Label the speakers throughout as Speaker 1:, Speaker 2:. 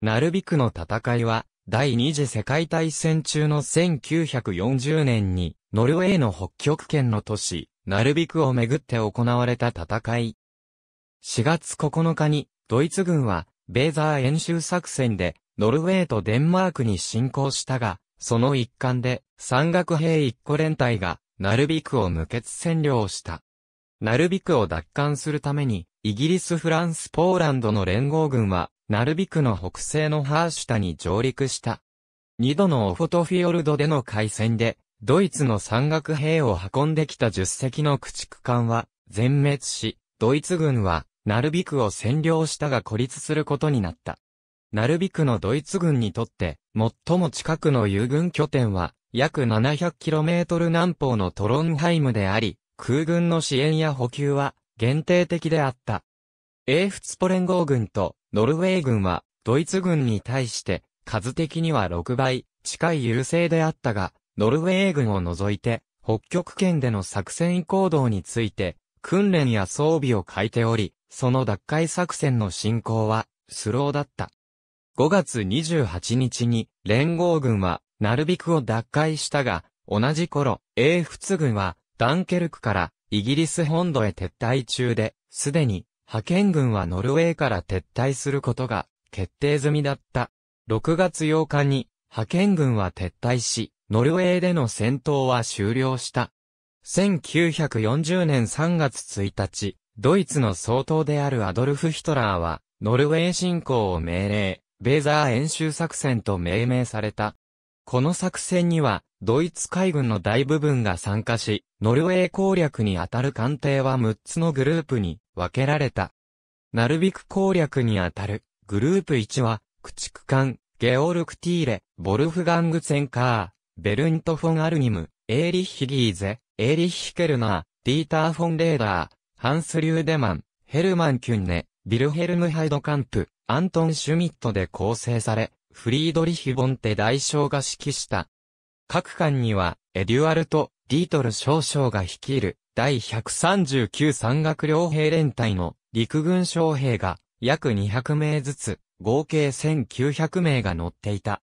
Speaker 1: ナルビクの戦いは、第二次世界大戦中の1940年に、ノルウェーの北極圏の都市、ナルビクをめぐって行われた戦い。4月9日に、ドイツ軍は、ベーザー演習作戦で、ノルウェーとデンマークに侵攻したが、その一環で、山岳兵一個連隊が、ナルビクを無血占領した。ナルビクを奪還するために、イギリス・フランス・ポーランドの連合軍は、ナルビクの北西のハーシュタに上陸した。二度のオフォトフィヨルドでの海戦で、ドイツの山岳兵を運んできた十隻の駆逐艦は全滅し、ドイツ軍はナルビクを占領したが孤立することになった。ナルビクのドイツ軍にとって、最も近くの遊軍拠点は、約 700km 南方のトロンハイムであり、空軍の支援や補給は限定的であった。英仏ポ連合軍とノルウェー軍はドイツ軍に対して数的には6倍近い優勢であったが、ノルウェー軍を除いて北極圏での作戦行動について訓練や装備を変えており、その奪回作戦の進行はスローだった。5月28日に連合軍はナルビクを奪回したが、同じ頃、英仏軍はダンケルクからイギリス本土へ撤退中で、すでに派遣軍はノルウェーから撤退することが決定済みだった。6月8日に派遣軍は撤退し、ノルウェーでの戦闘は終了した。1940年3月1日、ドイツの総統であるアドルフ・ヒトラーは、ノルウェー侵攻を命令、ベーザー演習作戦と命名された。この作戦には、ドイツ海軍の大部分が参加し、ノルウェー攻略にあたる艦艇は6つのグループに分けられた。なるべく攻略にあたる、グループ1は、駆逐艦、ゲオルクティーレ、ボルフガングツェンカー、ベルント・フォン・アルニム、エーリッヒ・ギーゼ、エーリッヒ・ケルナー、ディーター・フォン・レーダー、ハンス・リューデマン、ヘルマン・キュンネ、ビルヘルム・ハイドカンプ、アントン・シュミットで構成され、フリードリヒ・ボンテ大将が指揮した。各艦には、エデュアルと、ディートル少将が率いる、第139山岳両兵連隊の陸軍将兵が約200名ずつ、合計1900名が乗っていた。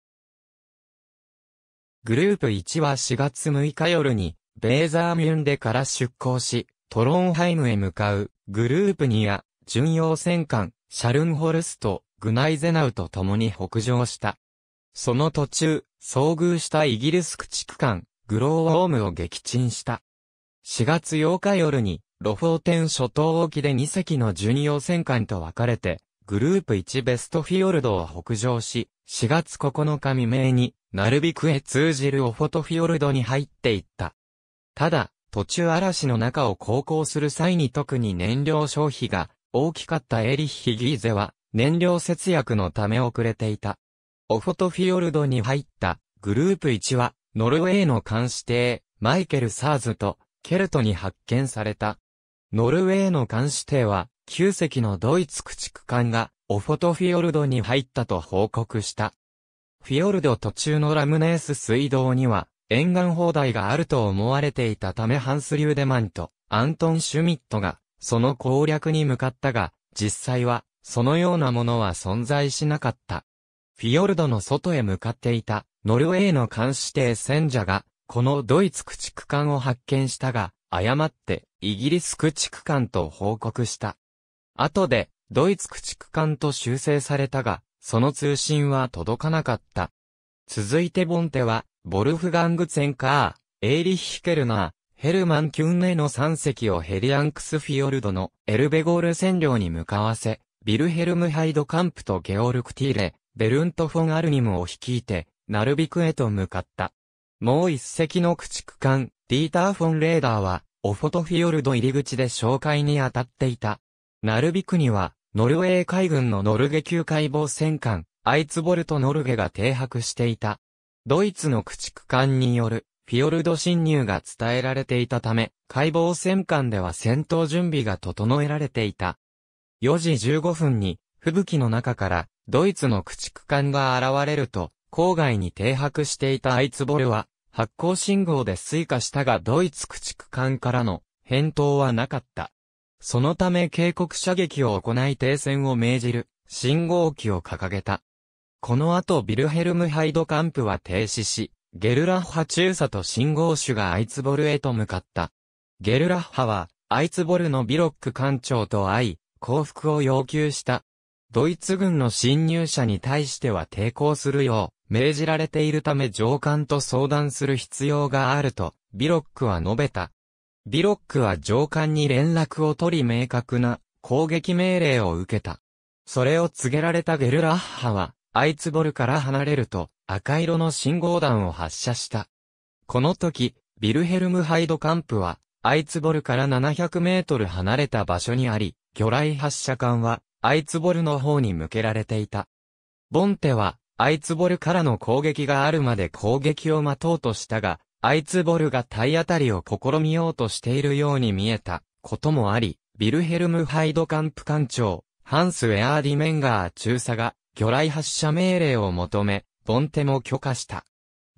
Speaker 1: グループ1は4月6日夜に、ベーザーミュンデから出港し、トロンハイムへ向かう、グループ2や、巡洋戦艦、シャルンホルスト、グナイゼナウと共に北上した。その途中、遭遇したイギリス駆逐艦、グローウォームを撃沈した。4月8日夜に、ロフォーテン諸島沖で2隻の巡洋戦艦と分かれて、グループ1ベストフィヨルドを北上し、4月9日未明に、ナルビクへ通じるオフォトフィヨルドに入っていった。ただ、途中嵐の中を航行する際に特に燃料消費が大きかったエリッヒ・ギーゼは燃料節約のため遅れていた。オフォトフィヨルドに入ったグループ1はノルウェーの監視艇マイケル・サーズとケルトに発見された。ノルウェーの監視艇は、9隻のドイツ駆逐艦が、オフォトフィヨルドに入ったと報告した。フィヨルド途中のラムネース水道には、沿岸砲台があると思われていたためハンス・リューデマンとアントン・シュミットが、その攻略に向かったが、実際は、そのようなものは存在しなかった。フィヨルドの外へ向かっていた、ノルウェーの監視艇戦者が、このドイツ駆逐艦を発見したが、誤ってイギリス駆逐艦と報告した。後で、ドイツ駆逐艦と修正されたが、その通信は届かなかった。続いてボンテは、ボルフガングツェンカー、エイリッヒケルナー、ヘルマン・キュンネの3隻をヘリアンクスフィヨルドのエルベゴール占領に向かわせ、ビルヘルム・ハイド・カンプとゲオルク・ティーレ、ベルント・フォン・アルニムを率いて、ナルビクへと向かった。もう一隻の駆逐艦、ディーター・フォン・レーダーは、オフォトフィヨルド入り口で紹介に当たっていた。ナルビクには、ノルウェー海軍のノルゲ級解剖戦艦、アイツボルト・ノルゲが停泊していた。ドイツの駆逐艦による、フィヨルド侵入が伝えられていたため、解剖戦艦では戦闘準備が整えられていた。4時15分に、吹雪の中から、ドイツの駆逐艦が現れると、郊外に停泊していたアイツボルは、発光信号で追加したがドイツ駆逐艦からの返答はなかった。そのため警告射撃を行い停戦を命じる信号機を掲げた。この後ビルヘルムハイドカンプは停止し、ゲルラッハ中佐と信号手がアイツボルへと向かった。ゲルラッハは、アイツボルのビロック艦長と会い、降伏を要求した。ドイツ軍の侵入者に対しては抵抗するよう、命じられているため上官と相談する必要があると、ビロックは述べた。ビロックは上官に連絡を取り明確な攻撃命令を受けた。それを告げられたゲルラッハは、アイツボルから離れると、赤色の信号弾を発射した。この時、ビルヘルムハイドカンプは、アイツボルから700メートル離れた場所にあり、魚雷発射管は、アイツボルの方に向けられていた。ボンテは、アイツボルからの攻撃があるまで攻撃を待とうとしたが、アイツボルが体当たりを試みようとしているように見えたこともあり、ビルヘルム・ハイドカンプ艦長、ハンス・エアーディメンガー中佐が、魚雷発射命令を求め、ボンテも許可した。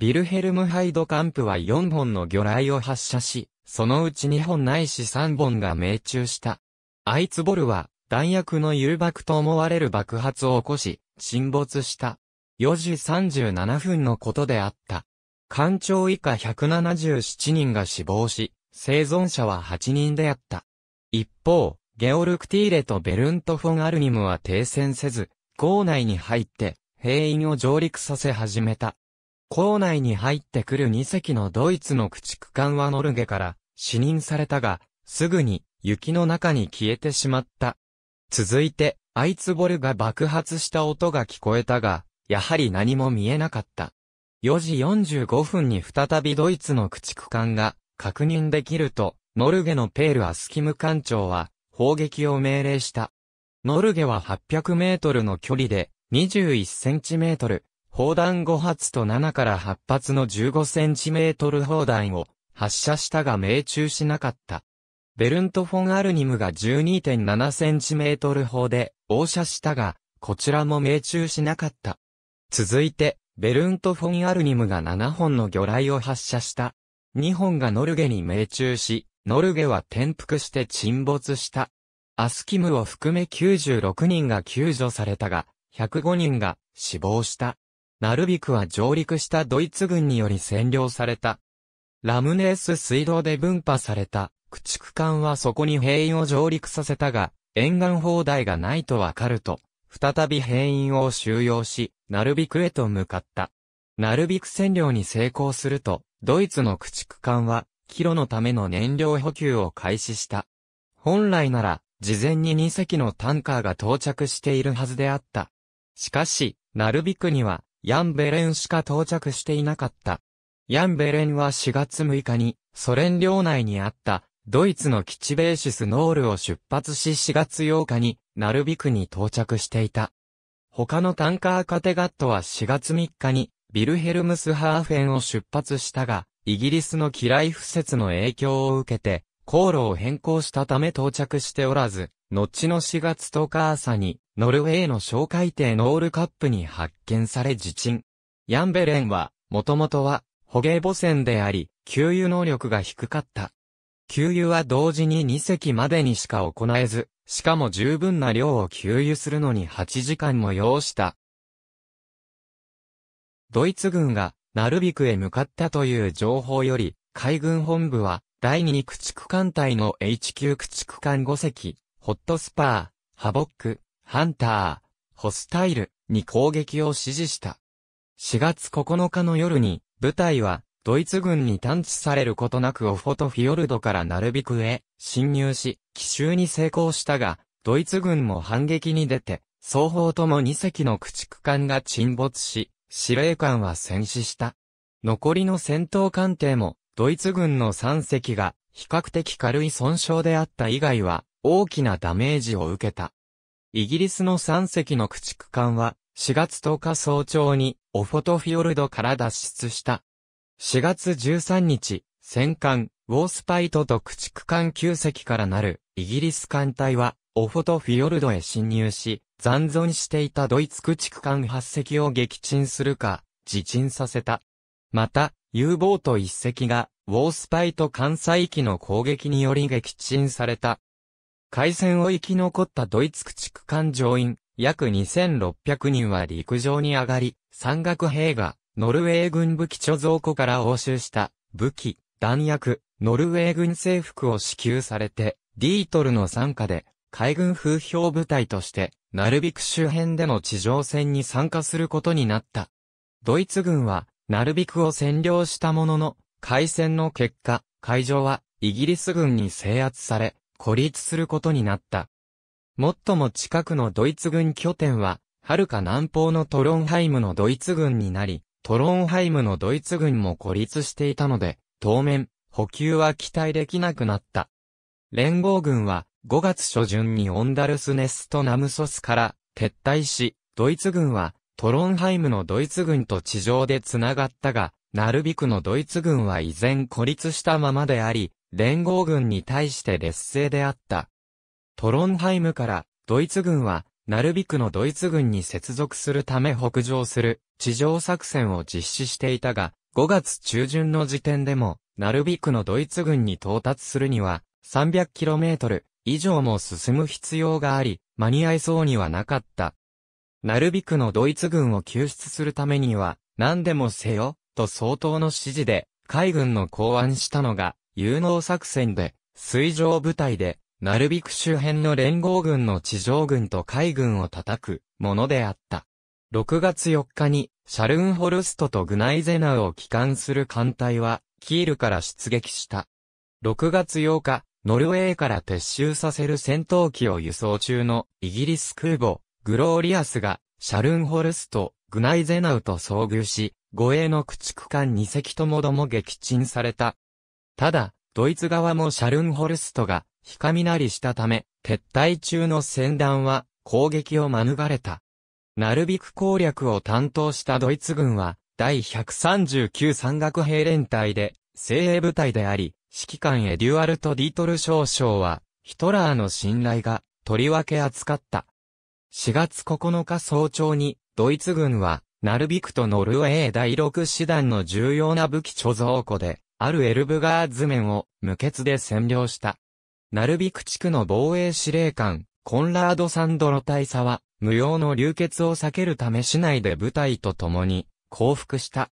Speaker 1: ビルヘルム・ハイドカンプは4本の魚雷を発射し、そのうち2本ないし3本が命中した。アイツボルは、弾薬の誘爆と思われる爆発を起こし、沈没した。4時37分のことであった。艦長以下177人が死亡し、生存者は8人であった。一方、ゲオルクティーレとベルント・フォン・アルニムは停戦せず、港内に入って、兵員を上陸させ始めた。港内に入ってくる2隻のドイツの駆逐艦はノルゲから死任されたが、すぐに雪の中に消えてしまった。続いて、アイツボルが爆発した音が聞こえたが、やはり何も見えなかった。4時45分に再びドイツの駆逐艦が確認できると、ノルゲのペール・アスキム艦長は砲撃を命令した。ノルゲは800メートルの距離で21センチメートル、砲弾5発と7から8発の15センチメートル砲弾を発射したが命中しなかった。ベルント・フォン・アルニムが12.7センチメートル砲で、応射したが、こちらも命中しなかった。続いて、ベルント・フォン・アルニムが7本の魚雷を発射した。2本がノルゲに命中し、ノルゲは転覆して沈没した。アスキムを含め96人が救助されたが、105人が死亡した。ナルビクは上陸したドイツ軍により占領された。ラムネース水道で分派された駆逐艦はそこに兵員を上陸させたが、沿岸砲台がないとわかると、再び兵員を収容し、ナルビクへと向かった。ナルビク占領に成功すると、ドイツの駆逐艦は、キロのための燃料補給を開始した。本来なら、事前に2隻のタンカーが到着しているはずであった。しかし、ナルビクには、ヤンベレンしか到着していなかった。ヤンベレンは4月6日に、ソ連領内にあった、ドイツの基地ベーシスノールを出発し4月8日に、ナルビクに到着していた。他のタンカーカテガットは4月3日に、ビルヘルムスハーフェンを出発したが、イギリスの機雷不設の影響を受けて、航路を変更したため到着しておらず、後の4月10日朝に、ノルウェーの小海艇ノールカップに発見され自沈。ヤンベレンは、もともとは、捕鯨母船であり、給油能力が低かった。給油は同時に2隻までにしか行えず、しかも十分な量を給油するのに8時間も要した。ドイツ軍が、ナルビクへ向かったという情報より、海軍本部は、第2駆逐艦隊の HQ 駆逐艦5隻、ホットスパー、ハボック、ハンター、ホスタイルに攻撃を指示した。4月9日の夜に、部隊は、ドイツ軍に探知されることなくオフォトフィヨルドからナルビクへ侵入し、奇襲に成功したが、ドイツ軍も反撃に出て、双方とも2隻の駆逐艦が沈没し、司令官は戦死した。残りの戦闘艦艇も、ドイツ軍の3隻が、比較的軽い損傷であった以外は、大きなダメージを受けた。イギリスの3隻の駆逐艦は、4月10日早朝に、オフォトフィヨルドから脱出した。4月13日、戦艦、ウォースパイトと駆逐艦9隻からなるイギリス艦隊は、オフォトフィヨルドへ侵入し、残存していたドイツ駆逐艦8隻を撃沈するか、自沈させた。また、U ボート1隻が、ウォースパイト艦載機の攻撃により撃沈された。海戦を生き残ったドイツ駆逐艦乗員、約2600人は陸上に上がり、山岳兵が、ノルウェー軍武器貯蔵庫から押収した、武器、弾薬、ノルウェー軍制服を支給されて、ディートルの参加で、海軍風評部隊として、ナルビク周辺での地上戦に参加することになった。ドイツ軍は、ナルビクを占領したものの、海戦の結果、海上は、イギリス軍に制圧され、孤立することになった。最も近くのドイツ軍拠点は、遥か南方のトロンハイムのドイツ軍になり、トロンハイムのドイツ軍も孤立していたので、当面、補給は期待できなくなった。連合軍は5月初旬にオンダルスネスとナムソスから撤退し、ドイツ軍はトロンハイムのドイツ軍と地上で繋がったが、ナルビクのドイツ軍は依然孤立したままであり、連合軍に対して劣勢であった。トロンハイムからドイツ軍はナルビクのドイツ軍に接続するため北上する地上作戦を実施していたが、5月中旬の時点でも、ナルビクのドイツ軍に到達するには、300km 以上も進む必要があり、間に合いそうにはなかった。ナルビクのドイツ軍を救出するためには、何でもせよ、と相当の指示で、海軍の考案したのが、有能作戦で、水上部隊で、ナルビク周辺の連合軍の地上軍と海軍を叩くものであった。6月4日にシャルンホルストとグナイゼナウを帰還する艦隊は、キールから出撃した。6月8日、ノルウェーから撤収させる戦闘機を輸送中のイギリス空母、グローリアスが、シャルンホルスト、グナイゼナウと遭遇し、護衛の駆逐艦2隻ともども撃沈された。ただ、ドイツ側もシャルンホルストが、ひかみなりしたため、撤退中の戦団は、攻撃を免れた。ナルビク攻略を担当したドイツ軍は、第139山岳兵連隊で、精鋭部隊であり、指揮官エデュアルト・ディトル少将は、ヒトラーの信頼が、とりわけ扱った。4月9日早朝に、ドイツ軍は、ナルビクとノルウェー第6師団の重要な武器貯蔵庫で、あるエルブガーズ面を無血で占領した。ナルビク地区の防衛司令官、コンラード・サンドロ大佐は、無用の流血を避けるため市内で部隊と共に降伏した。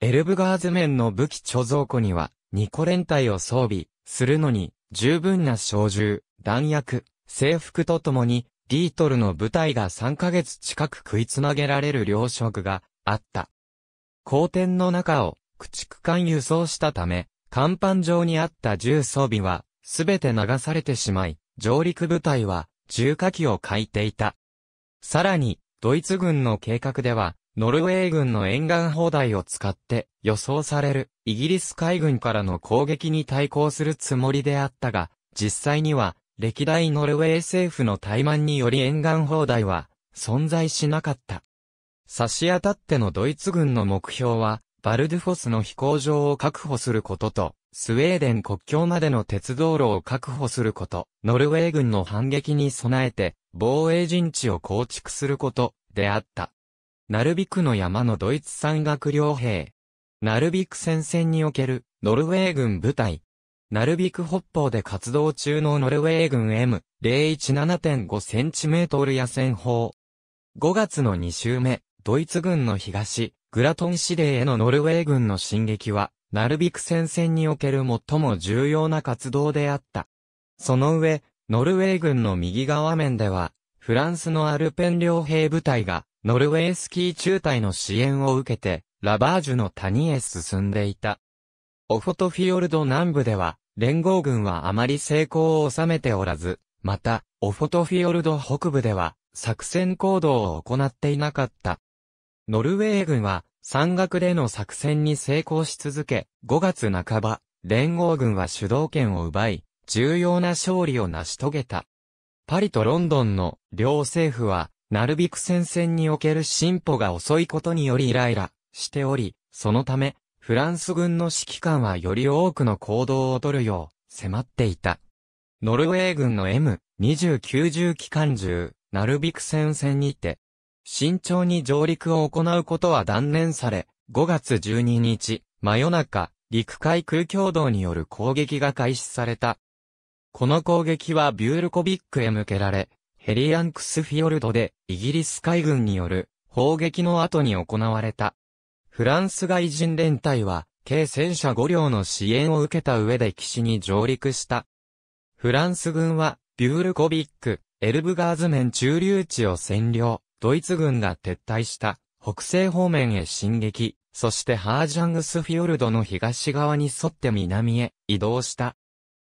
Speaker 1: エルブガーズ面の武器貯蔵庫には、ニコ連隊を装備するのに、十分な小銃、弾薬、制服とともに、ディートルの部隊が3ヶ月近く食いつなげられる糧食があった。荒天の中を駆逐艦輸送したため、甲板上にあった銃装備は、すべて流されてしまい、上陸部隊は、重火器を欠いていた。さらに、ドイツ軍の計画では、ノルウェー軍の沿岸砲台を使って予想されるイギリス海軍からの攻撃に対抗するつもりであったが、実際には歴代ノルウェー政府の怠慢により沿岸砲台は存在しなかった。差し当たってのドイツ軍の目標は、バルドゥフォスの飛行場を確保することと、スウェーデン国境までの鉄道路を確保すること、ノルウェー軍の反撃に備えて、防衛陣地を構築すること、であった。ナルビクの山のドイツ山岳両兵。ナルビク戦線における、ノルウェー軍部隊。ナルビク北方で活動中のノルウェー軍 M017.5cm 野戦砲。5月の2週目、ドイツ軍の東、グラトン市令へのノルウェー軍の進撃は、なるべく戦線における最も重要な活動であった。その上、ノルウェー軍の右側面では、フランスのアルペン両兵部隊が、ノルウェースキー中隊の支援を受けて、ラバージュの谷へ進んでいた。オフォトフィヨルド南部では、連合軍はあまり成功を収めておらず、また、オフォトフィヨルド北部では、作戦行動を行っていなかった。ノルウェー軍は山岳での作戦に成功し続け、5月半ば、連合軍は主導権を奪い、重要な勝利を成し遂げた。パリとロンドンの両政府は、なるびく戦線における進歩が遅いことによりイライラしており、そのため、フランス軍の指揮官はより多くの行動を取るよう迫っていた。ノルウェー軍の M29 重機関銃、ナルビク戦線にて、慎重に上陸を行うことは断念され、5月12日、真夜中、陸海空共同による攻撃が開始された。この攻撃はビュールコビックへ向けられ、ヘリアンクスフィヨルドでイギリス海軍による砲撃の後に行われた。フランス外人連隊は、計戦車5両の支援を受けた上で岸に上陸した。フランス軍は、ビュールコビック、エルブガーズ面駐留地を占領。ドイツ軍が撤退した北西方面へ進撃、そしてハージャングスフィヨルドの東側に沿って南へ移動した。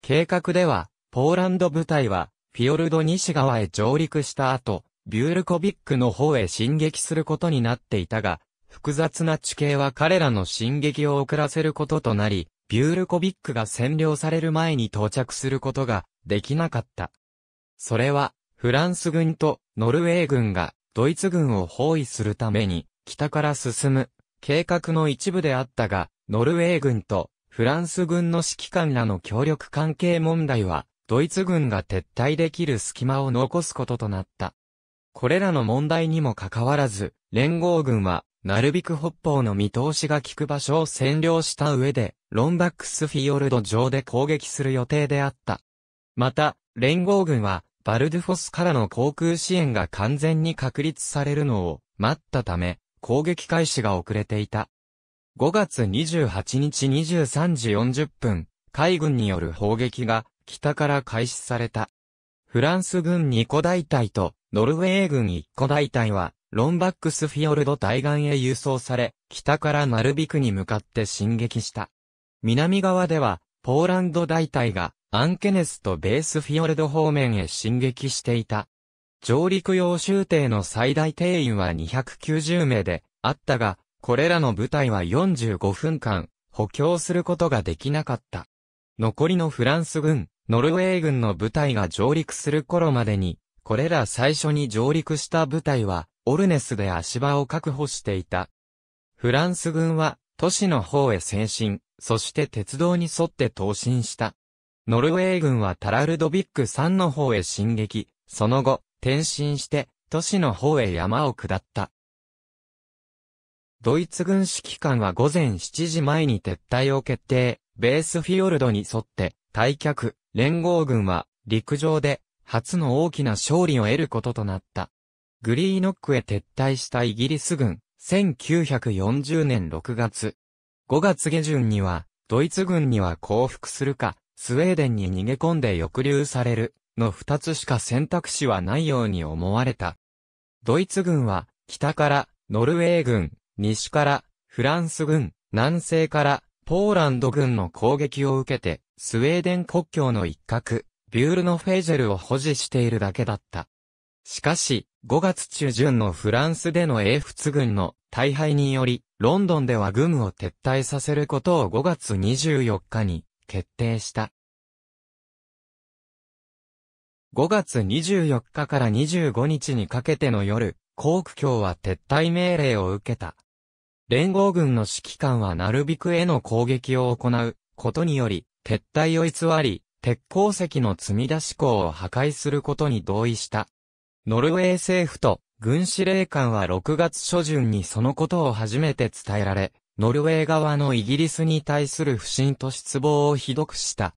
Speaker 1: 計画では、ポーランド部隊は、フィヨルド西側へ上陸した後、ビュールコビックの方へ進撃することになっていたが、複雑な地形は彼らの進撃を遅らせることとなり、ビュールコビックが占領される前に到着することができなかった。それは、フランス軍とノルウェー軍がドイツ軍を包囲するために、北から進む、計画の一部であったが、ノルウェー軍とフランス軍の指揮官らの協力関係問題は、ドイツ軍が撤退できる隙間を残すこととなった。これらの問題にもかかわらず、連合軍は、なるべく北方の見通しが効く場所を占領した上で、ロンバックスフィヨルド上で攻撃する予定であった。また、連合軍は、バルドゥフォスからの航空支援が完全に確立されるのを待ったため、攻撃開始が遅れていた。5月28日23時40分、海軍による砲撃が北から開始された。フランス軍2個大隊とノルウェー軍1個大隊はロンバックスフィヨルド対岸へ輸送され、北からマルビクに向かって進撃した。南側ではポーランド大隊がアンケネスとベースフィヨルド方面へ進撃していた。上陸用州艇の最大定員は290名であったが、これらの部隊は45分間補強することができなかった。残りのフランス軍、ノルウェー軍の部隊が上陸する頃までに、これら最初に上陸した部隊は、オルネスで足場を確保していた。フランス軍は、都市の方へ前進、そして鉄道に沿って投進した。ノルウェー軍はタラルドビック山の方へ進撃、その後、転進して、都市の方へ山を下った。ドイツ軍指揮官は午前7時前に撤退を決定、ベースフィヨルドに沿って、退却、連合軍は、陸上で、初の大きな勝利を得ることとなった。グリーノックへ撤退したイギリス軍、1940年6月。5月下旬には、ドイツ軍には降伏するか、スウェーデンに逃げ込んで抑留される、の二つしか選択肢はないように思われた。ドイツ軍は、北から、ノルウェー軍、西から、フランス軍、南西から、ポーランド軍の攻撃を受けて、スウェーデン国境の一角、ビュールノフェージェルを保持しているだけだった。しかし、5月中旬のフランスでの英仏軍の大敗により、ロンドンでは軍を撤退させることを5月24日に決定した。5月24日から25日にかけての夜、航空橋は撤退命令を受けた。連合軍の指揮官はナルビクへの攻撃を行うことにより、撤退を偽り、鉄鉱石の積み出し港を破壊することに同意した。ノルウェー政府と軍司令官は6月初旬にそのことを初めて伝えられ、ノルウェー側のイギリスに対する不信と失望をひどくした。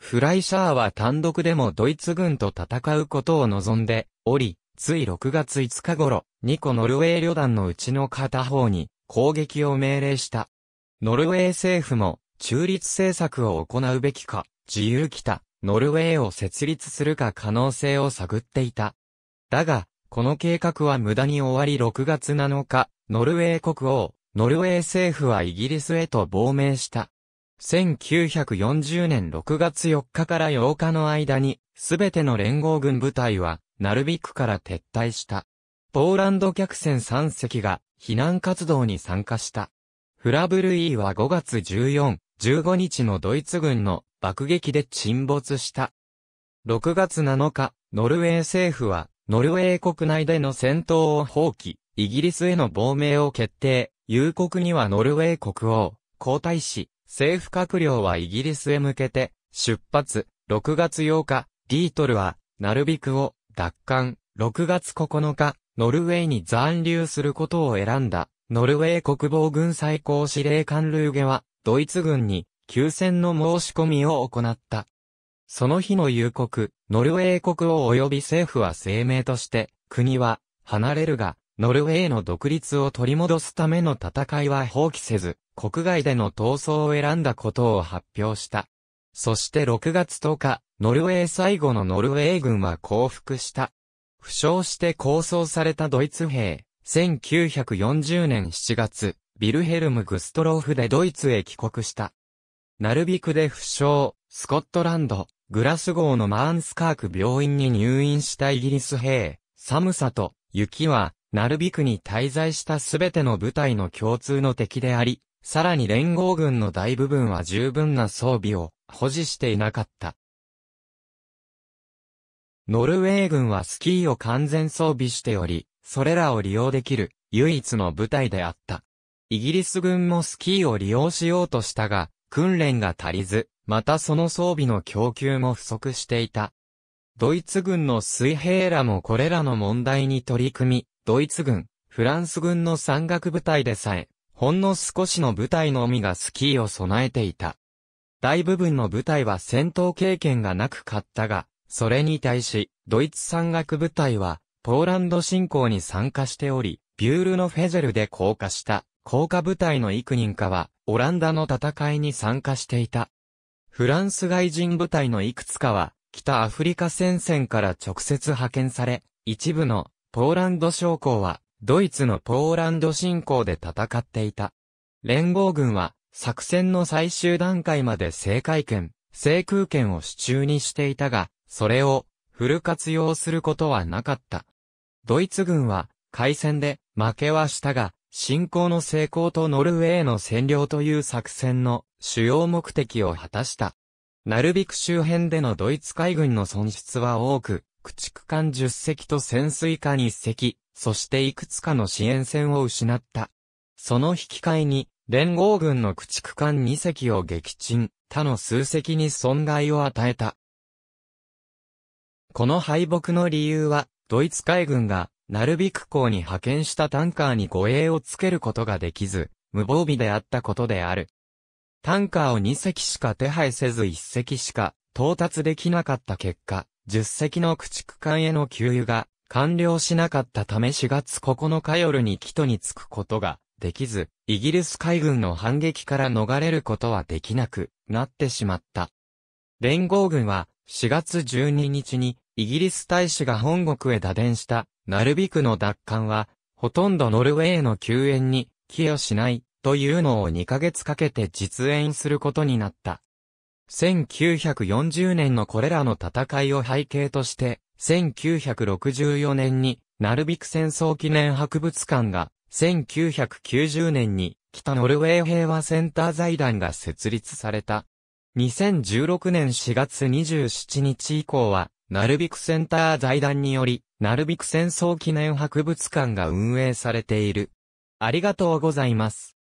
Speaker 1: フライシャーは単独でもドイツ軍と戦うことを望んでおり、つい6月5日頃、2個ノルウェー旅団のうちの片方に攻撃を命令した。ノルウェー政府も中立政策を行うべきか、自由北、ノルウェーを設立するか可能性を探っていた。だが、この計画は無駄に終わり6月7日、ノルウェー国王、ノルウェー政府はイギリスへと亡命した。1940年6月4日から8日の間に、すべての連合軍部隊は、ナルビックから撤退した。ポーランド客船3隻が、避難活動に参加した。フラブルイーは5月14、15日のドイツ軍の爆撃で沈没した。6月7日、ノルウェー政府は、ノルウェー国内での戦闘を放棄、イギリスへの亡命を決定。夕刻にはノルウェー国王、皇太子、政府閣僚はイギリスへ向けて、出発、6月8日、ディートルは、ナルビクを、奪還、6月9日、ノルウェーに残留することを選んだ。ノルウェー国防軍最高司令官ルーゲは、ドイツ軍に、休戦の申し込みを行った。その日の夕刻、ノルウェー国王及び政府は声明として、国は、離れるが、ノルウェーの独立を取り戻すための戦いは放棄せず、国外での闘争を選んだことを発表した。そして6月10日、ノルウェー最後のノルウェー軍は降伏した。負傷して構想されたドイツ兵、1940年7月、ビルヘルム・グストローフでドイツへ帰国した。ナルビクで負傷、スコットランド、グラスゴーのマーンスカーク病院に入院したイギリス兵、寒さと雪はナルビクに滞在したすべての部隊の共通の敵であり、さらに連合軍の大部分は十分な装備を保持していなかった。ノルウェー軍はスキーを完全装備しており、それらを利用できる唯一の部隊であった。イギリス軍もスキーを利用しようとしたが、訓練が足りず、またその装備の供給も不足していた。ドイツ軍の水兵らもこれらの問題に取り組み、ドイツ軍、フランス軍の山岳部隊でさえ、ほんの少しの部隊のみがスキーを備えていた。大部分の部隊は戦闘経験がなく勝ったが、それに対し、ドイツ山岳部隊は、ポーランド侵攻に参加しており、ビュールのフェゼルで降下した、降下部隊の幾人かは、オランダの戦いに参加していた。フランス外人部隊のいくつかは、北アフリカ戦線から直接派遣され、一部のポーランド将校は、ドイツのポーランド侵攻で戦っていた。連合軍は、作戦の最終段階まで制海権、制空権を手中にしていたが、それを、フル活用することはなかった。ドイツ軍は、海戦で、負けはしたが、侵攻の成功とノルウェーの占領という作戦の主要目的を果たした。ナルビク周辺でのドイツ海軍の損失は多く、駆逐艦10隻と潜水艦1隻、そしていくつかの支援船を失った。その引き換えに、連合軍の駆逐艦2隻を撃沈、他の数隻に損害を与えた。この敗北の理由は、ドイツ海軍が、ナルビク港に派遣したタンカーに護衛をつけることができず、無防備であったことである。タンカーを2隻しか手配せず1隻しか到達できなかった結果、10隻の駆逐艦への給油が完了しなかったため4月9日夜にキトに着くことができず、イギリス海軍の反撃から逃れることはできなくなってしまった。連合軍は4月12日にイギリス大使が本国へ打電したナルビクの奪還は、ほとんどノルウェーの救援に寄与しないというのを2ヶ月かけて実演することになった。1940年のこれらの戦いを背景として、1964年に、ナルビク戦争記念博物館が、1990年に、北ノルウェー平和センター財団が設立された。2016年4月27日以降は、ナルビクセンター財団により、ナルビク戦争記念博物館が運営されている。ありがとうございます。